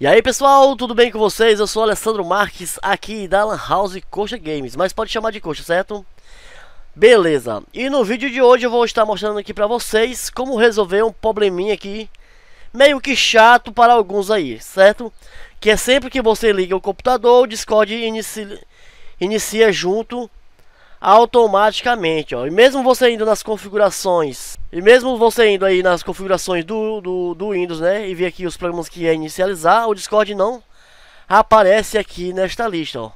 E aí pessoal, tudo bem com vocês? Eu sou Alessandro Marques, aqui da Lan House Coxa Games, mas pode chamar de coxa, certo? Beleza, e no vídeo de hoje eu vou estar mostrando aqui pra vocês como resolver um probleminha aqui meio que chato para alguns aí, certo? Que é sempre que você liga o computador, o Discord inicia, inicia junto automaticamente, ó. E mesmo você indo nas configurações, e mesmo você indo aí nas configurações do, do, do Windows, né, e ver aqui os programas que é inicializar, o Discord não aparece aqui nesta lista, ó.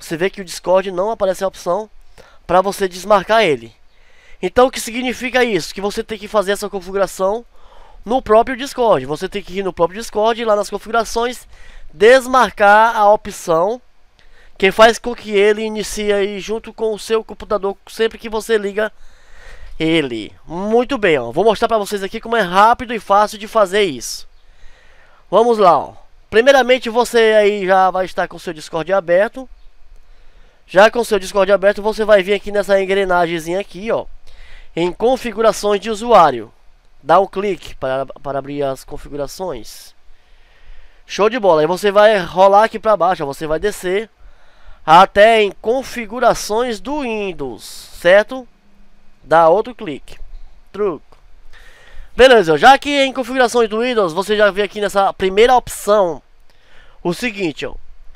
Você vê que o Discord não aparece a opção para você desmarcar ele. Então o que significa isso? Que você tem que fazer essa configuração no próprio Discord. Você tem que ir no próprio Discord, lá nas configurações, desmarcar a opção que faz com que ele inicie aí junto com o seu computador sempre que você liga ele. Muito bem, ó. vou mostrar para vocês aqui como é rápido e fácil de fazer isso. Vamos lá, ó. primeiramente você aí já vai estar com o seu Discord aberto. Já com o seu Discord aberto, você vai vir aqui nessa engrenagemzinha aqui, ó, em configurações de usuário. Dá um clique para, para abrir as configurações. Show de bola. Aí você vai rolar aqui para baixo, ó. você vai descer até em configurações do Windows, certo? Dá outro clique. Truco. Beleza, já que em configurações do Windows, você já vê aqui nessa primeira opção o seguinte, ó.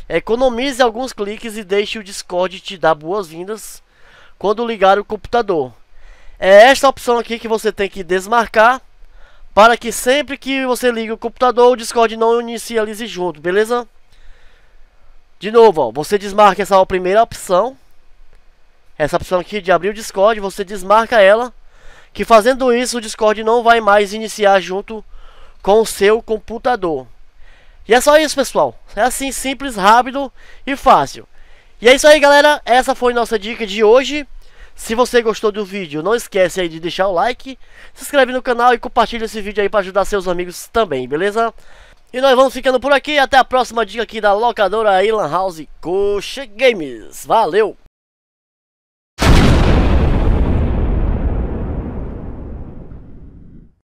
Economize alguns cliques e deixe o Discord te dar boas-vindas quando ligar o computador. É esta opção aqui que você tem que desmarcar para que sempre que você liga o computador, o Discord não inicialize junto, beleza? De novo, ó, você desmarca essa primeira opção. Essa opção aqui de abrir o Discord, você desmarca ela. Que fazendo isso, o Discord não vai mais iniciar junto com o seu computador. E é só isso, pessoal. É assim, simples, rápido e fácil. E é isso aí, galera. Essa foi nossa dica de hoje. Se você gostou do vídeo, não esquece aí de deixar o like, se inscreve no canal e compartilha esse vídeo aí para ajudar seus amigos também, beleza? E nós vamos ficando por aqui. Até a próxima dica aqui da locadora Ilan House Coxa Games. Valeu!